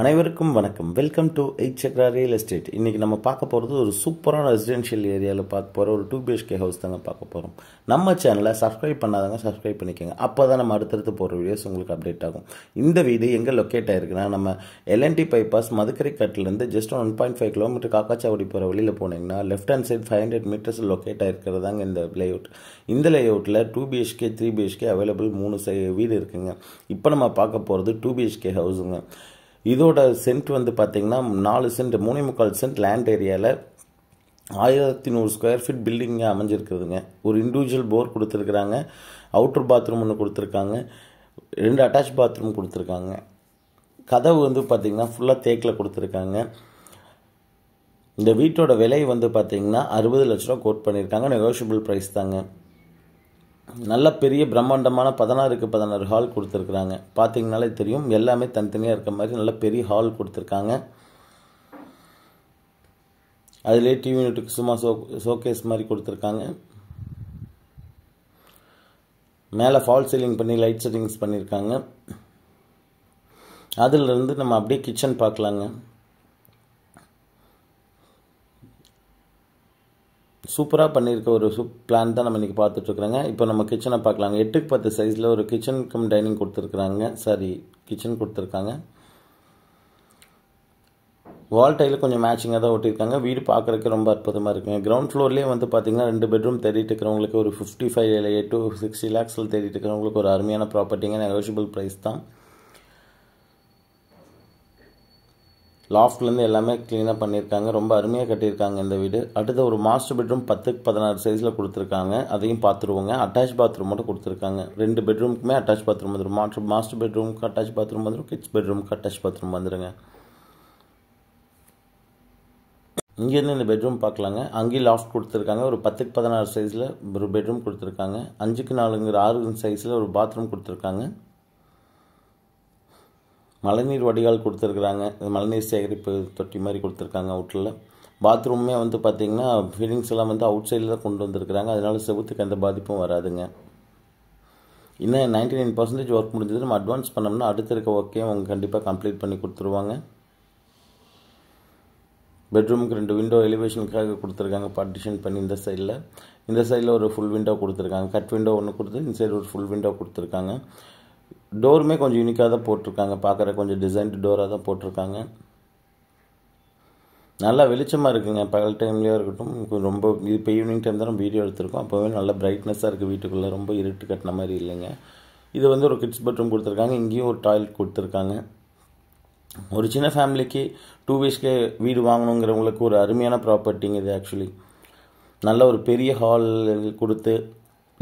அனைவருக்கும் வணக்கம் welcome to eight Chakra real estate இன்றைக்கி நம்ம பார்க்க போகிறது ஒரு சூப்பரான ரெசிடென்ஷியல் ஏரியாவில் பார்க்க போகிற ஒரு டூ பிஹெச்கே ஹவுஸ் தாங்க பார்க்க போகிறோம் நம்ம சேனலை சப்ஸ்கிரைப் பண்ணாதவங்க சப்ஸ்கிரைப் பண்ணிக்கோங்க அப்போ தான் நம்ம அடுத்தடுத்து போகிற வீடியோஸ் உங்களுக்கு அப்டேட் ஆகும் இந்த வீடு எங்கே லொக்கேட் ஆகிருக்குன்னா நம்ம எல்என்டி பைபாஸ் மதுக்கரை கட்டிலேருந்து just one point five kilometre Kakkachavadi போகிற வழியில் போனீங்கன்னா left hand side five hundred metres locate தாங்க இந்த லே அவுட் இந்த லே அவுட்டில் two BHK three BHK available மூணு சை வீடு இருக்குங்க இப்போ நம்ம பார்க்க போகிறது டூ பிஹெச்கே ஹவுஸுங்க இதோட சென்ட் வந்து பார்த்திங்கன்னா நாலு சென்ட் மூணே முக்கால் சென்ட் லேண்ட் ஏரியாவில் ஆயிரத்தி நூறு ஸ்கொயர் ஃபீட் பில்டிங்க அமைஞ்சிருக்குதுங்க ஒரு இண்டிவிஜுவல் போர் கொடுத்துருக்குறாங்க அவுட்ரு பாத்ரூம் ஒன்று கொடுத்துருக்காங்க ரெண்டு அட்டாச் பாத்ரூம் கொடுத்துருக்காங்க கதவு வந்து பார்த்திங்கன்னா ஃபுல்லாக தேக்கில் கொடுத்துருக்காங்க இந்த வீட்டோட விலை வந்து பார்த்திங்கன்னா அறுபது லட்ச ரூபா கோட் பண்ணியிருக்காங்க நெகோஷியபிள் ப்ரைஸ் தாங்க நல்ல பெரிய பிரம்மாண்டமான பதினாறுக்கு பதினாறு ஹால் கொடுத்துருக்குறாங்க பார்த்தீங்கனாலே தெரியும் எல்லாமே தனித்தனியாக இருக்க மாதிரி நல்ல பெரிய ஹால் கொடுத்துருக்காங்க அதிலே டிவி யூனிட்டுக்கு சும்மா ஷோ ஷோகேஸ் மாதிரி கொடுத்துருக்காங்க மேலே ஃபால் சீலிங் பண்ணி லைட் செட்டிங்ஸ் பண்ணியிருக்காங்க அதிலிருந்து நம்ம அப்படியே கிச்சன் பார்க்கலாங்க சூப்பராக பண்ணியிருக்க ஒரு சூப் பிளான் தான் நம்ம இன்றைக்கி பார்த்துட்ருக்குறாங்க இப்போ நம்ம கிச்சனை பார்க்கலாங்க எட்டுக்கு பத்து சைஸில் ஒரு கிச்சனுக்கும் டைனிங் கொடுத்துருக்குறாங்க சாரி கிச்சன் கொடுத்துருக்காங்க வால் டைல் கொஞ்சம் மேட்சிங்காக தான் ஓட்டியிருக்காங்க வீடு பார்க்குறதுக்கு ரொம்ப அற்புதமாக இருக்குங்க கிரவுண்ட் ஃப்ளோர்லேயே வந்து பார்த்திங்கன்னா ரெண்டு பெட்ரூம் தேடிட்டு இருக்கிறவங்களுக்கு ஒரு ஃபிஃப்டி ஃபைவ் இல்லை எயிட் டு சிக்ஸ்டி லேக்ஸில் தேடிட்டு இருக்கிறவங்களுக்கு ஒரு அருமையான ப்ராப்பர்ட்டிங்க நெகோஷியபிள் ப்ரைஸ் தான் லாஃப்ட்லேருந்து எல்லாமே க்ளீனாக பண்ணியிருக்காங்க ரொம்ப அருமையாக கட்டியிருக்காங்க இந்த வீடு அடுத்து ஒரு மாஸ்டர் பெட்ரூம் பத்துக்கு பதினாறு சைஸில் கொடுத்துருக்காங்க அதையும் பார்த்துருவோங்க அட்டாச் பாத்ரூம் மட்டும் கொடுத்துருக்காங்க ரெண்டு பெட்ரூமுக்குமே அட்டாச் பாத்ரூம் வந்துடும் மாஸ்டர் மாஸ்டர் பெட்ரூமுக்கு அட்டாச் பாத்ரூம் வந்துடும் கிட்ஸ் பெட்ரூமுக்கு அட்டாச் பாத்ரூம் வந்துடுங்க இங்கேருந்து இந்த பெட்ரூம் பார்க்கலாங்க அங்கேயும் லாஃப்ட் கொடுத்துருக்காங்க ஒரு பத்துக்கு பதினாறு சைஸில் ஒரு பெட்ரூம் கொடுத்துருக்காங்க அஞ்சுக்கு நாலுங்கிற ஆறு சைஸில் ஒரு பாத்ரூம் கொடுத்துருக்காங்க மழைநீர் வடிகால் கொடுத்துருக்குறாங்க மழைநீர் சேகரிப்பு தொட்டி மாதிரி கொடுத்துருக்காங்க அவுட்டில் பாத்ரூமே வந்து பார்த்திங்கன்னா ஃபீலிங்ஸ் எல்லாம் வந்து அவுட் சைடில் தான் கொண்டு வந்திருக்கிறாங்க அதனால் செவத்துக்கு எந்த பாதிப்பும் வராதுங்க இன்னும் நைன்டி நைன் பர்சன்டேஜ் ஒர்க் முடிஞ்சது நம்ம அட்வான்ஸ் பண்ணோம்னா அடுத்த இருக்க ஒர்க்கே அவங்க கண்டிப்பாக கம்ப்ளீட் பண்ணி கொடுத்துருவாங்க பெட்ரூமுக்கு ரெண்டு விண்டோ எலிவேஷனுக்காக கொடுத்துருக்காங்க பார்ட்டிஷன் பண்ணி இந்த சைடில் இந்த சைடில் ஒரு ஃபுல் விண்டோ கொடுத்துருக்காங்க கட் விண்டோ ஒன்று கொடுத்து இந்த சைடு ஒரு ஃபுல் விண்டோ கொடுத்துருக்காங்க டோருமே கொஞ்சம் யூனிக்காக தான் போட்டிருக்காங்க பார்க்குற கொஞ்சம் டிசைன்டு டோராக தான் போட்டிருக்காங்க நல்லா வெளிச்சமாக இருக்குங்க பகல் டைம்லேயே இருக்கட்டும் ரொம்ப இப்போ ஈவினிங் டைம் தான் வீடியோ எடுத்திருக்கோம் அப்போவே நல்லா பிரைட்னஸ்ஸாக இருக்குது வீட்டுக்குள்ளே ரொம்ப இருட்டு கட்டின மாதிரி இல்லைங்க இது வந்து ஒரு கிட்ஸ் பெட்ரூம் கொடுத்துருக்காங்க இங்கேயும் ஒரு டாய்லெட் கொடுத்துருக்காங்க ஒரு சின்ன ஃபேமிலிக்கு டூ பிஹெச்கே வீடு வாங்கணுங்கிறவங்களுக்கு ஒரு அருமையான ப்ராப்பர்ட்டிங்க இது ஆக்சுவலி நல்ல ஒரு பெரிய ஹால் கொடுத்து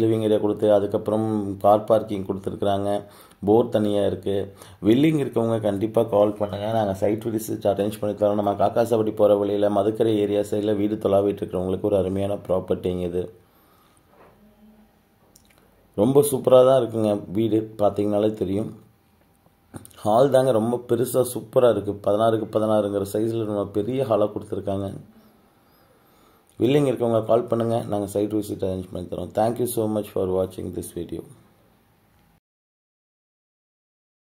லிவிங் ஏரியா கொடுத்து அதுக்கப்புறம் கார் பார்க்கிங் கொடுத்துருக்குறாங்க போர் தனியாக இருக்குது வில்லிங் இருக்கவங்க கண்டிப்பாக கால் பண்ணுங்கள் நாங்கள் சைட் விசிட் அரேஞ்ச் பண்ணி தரோம் நம்ம காக்காசாவடி போகிற வழியில் மதுக்கரை ஏரியா சைடில் வீடு தொலாவிட்டு இருக்கிறவங்களுக்கு ஒரு அருமையான ப்ராப்பர்ட்டிங்க இது ரொம்ப சூப்பராக தான் இருக்குங்க வீடு பார்த்தீங்கனாலே தெரியும் ஹால் தாங்க ரொம்ப பெருசாக சூப்பராக இருக்குது பதினாறுக்கு பதினாறுங்கிற சைஸில் நம்ம பெரிய ஹாலாக கொடுத்துருக்காங்க வில்லிங் இருக்கவங்க கால் பண்ணுங்கள் நாங்கள் சைட் விசிட் அரேஞ்ச் பண்ணி தரோம் தேங்க்யூ ஸோ மச் ஃபார் வாட்சிங் திஸ் வீடியோ